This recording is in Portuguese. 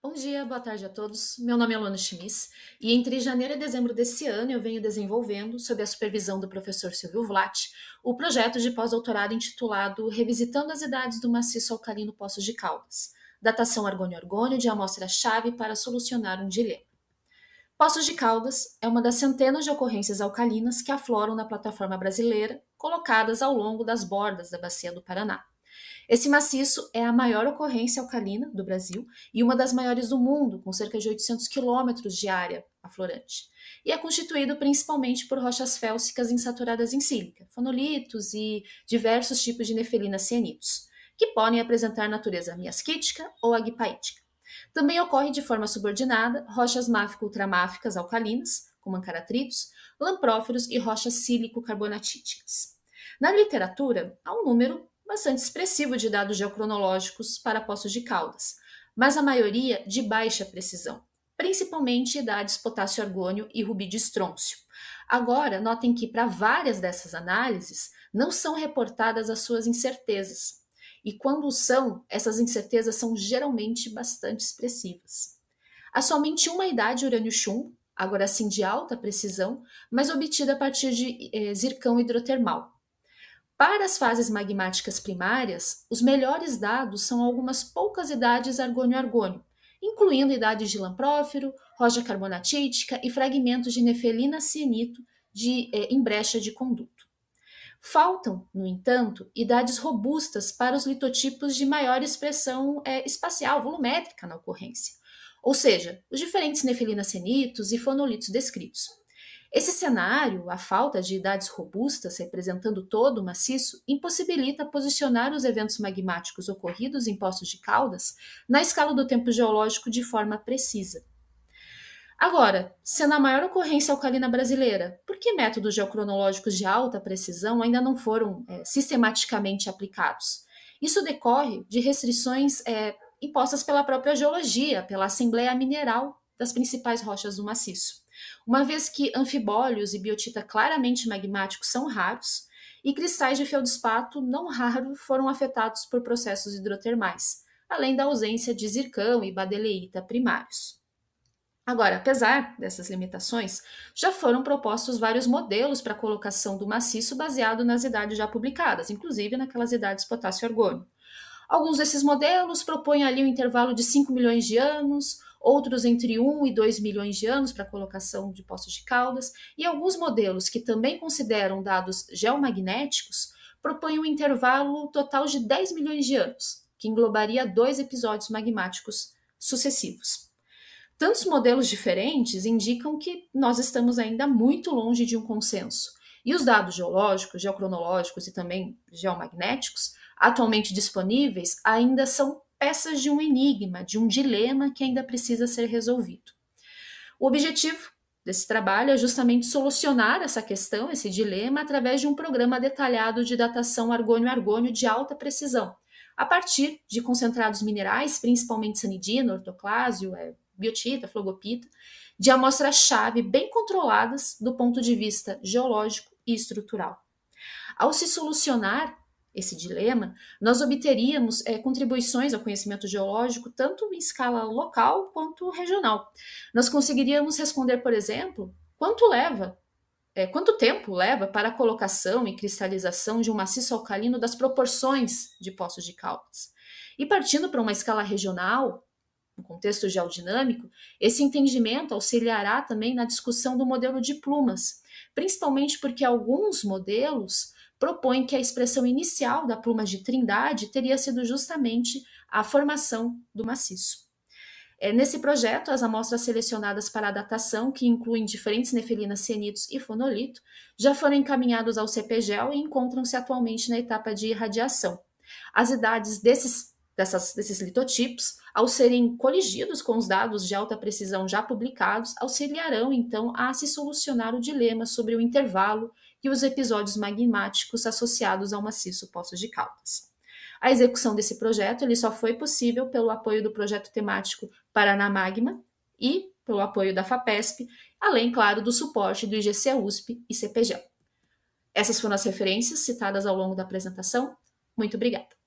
Bom dia, boa tarde a todos. Meu nome é Luana Chimis e entre janeiro e dezembro desse ano eu venho desenvolvendo, sob a supervisão do professor Silvio Vlat, o projeto de pós-doutorado intitulado Revisitando as Idades do Maciço Alcalino Poços de Caldas, datação argônio-argônio de amostra-chave para solucionar um dilema. Poços de Caldas é uma das centenas de ocorrências alcalinas que afloram na plataforma brasileira, colocadas ao longo das bordas da bacia do Paraná. Esse maciço é a maior ocorrência alcalina do Brasil e uma das maiores do mundo, com cerca de 800 quilômetros de área aflorante. E é constituído principalmente por rochas félsicas insaturadas em sílica, fonolitos e diversos tipos de nefelina cianitos, que podem apresentar natureza miasquítica ou aguipaítica. Também ocorre de forma subordinada rochas máfico-ultramáficas alcalinas, como ancaratritos, lamprófilos e rochas sílico-carbonatíticas. Na literatura, há um número bastante expressivo de dados geocronológicos para Poços de Caldas, mas a maioria de baixa precisão, principalmente idades potássio-argônio e rubi de estrôncio. Agora, notem que para várias dessas análises não são reportadas as suas incertezas. E quando são, essas incertezas são geralmente bastante expressivas. Há somente uma idade urânio chum agora sim de alta precisão, mas obtida a partir de eh, zircão hidrotermal, para as fases magmáticas primárias, os melhores dados são algumas poucas idades argônio-argônio, incluindo idades de lamprófero, rocha carbonatítica e fragmentos de nefelina cienito de, eh, em brecha de conduto. Faltam, no entanto, idades robustas para os litotipos de maior expressão eh, espacial, volumétrica na ocorrência, ou seja, os diferentes nefelinas cenitos e fonolitos descritos. Esse cenário, a falta de idades robustas representando todo o maciço, impossibilita posicionar os eventos magmáticos ocorridos em poços de caldas na escala do tempo geológico de forma precisa. Agora, sendo a maior ocorrência alcalina brasileira, por que métodos geocronológicos de alta precisão ainda não foram é, sistematicamente aplicados? Isso decorre de restrições é, impostas pela própria geologia, pela Assembleia Mineral das principais rochas do maciço uma vez que anfibólios e biotita claramente magmáticos são raros e cristais de feldspato não raro foram afetados por processos hidrotermais, além da ausência de zircão e badeleíta primários. Agora, apesar dessas limitações, já foram propostos vários modelos para a colocação do maciço baseado nas idades já publicadas, inclusive naquelas idades potássio-argônio. Alguns desses modelos propõem ali um intervalo de 5 milhões de anos, outros entre 1 e 2 milhões de anos para colocação de poços de caldas, e alguns modelos que também consideram dados geomagnéticos propõem um intervalo total de 10 milhões de anos, que englobaria dois episódios magmáticos sucessivos. Tantos modelos diferentes indicam que nós estamos ainda muito longe de um consenso. E os dados geológicos, geocronológicos e também geomagnéticos, atualmente disponíveis, ainda são peças de um enigma, de um dilema que ainda precisa ser resolvido. O objetivo desse trabalho é justamente solucionar essa questão, esse dilema, através de um programa detalhado de datação argônio-argônio de alta precisão, a partir de concentrados minerais, principalmente sanidina, ortoclásio, é, biotita, flogopita, de amostras-chave bem controladas do ponto de vista geológico e estrutural. Ao se solucionar esse dilema, nós obteríamos é, contribuições ao conhecimento geológico tanto em escala local quanto regional. Nós conseguiríamos responder, por exemplo, quanto leva eh, quanto tempo leva para a colocação e cristalização de um maciço alcalino das proporções de poços de Caldas? E partindo para uma escala regional, no contexto geodinâmico, esse entendimento auxiliará também na discussão do modelo de plumas, principalmente porque alguns modelos propõe que a expressão inicial da pluma de Trindade teria sido justamente a formação do maciço. É, nesse projeto, as amostras selecionadas para a datação, que incluem diferentes nefelinas, cenitos e fonolito, já foram encaminhados ao CPGEL e encontram-se atualmente na etapa de irradiação. As idades desses, dessas, desses litotipos, ao serem coligidos com os dados de alta precisão já publicados, auxiliarão então a se solucionar o dilema sobre o intervalo e os episódios magmáticos associados ao maciço Poços de Caldas. A execução desse projeto ele só foi possível pelo apoio do projeto temático Paraná Magma e pelo apoio da FAPESP, além, claro, do suporte do IGC USP e CPGEL. Essas foram as referências citadas ao longo da apresentação. Muito obrigada.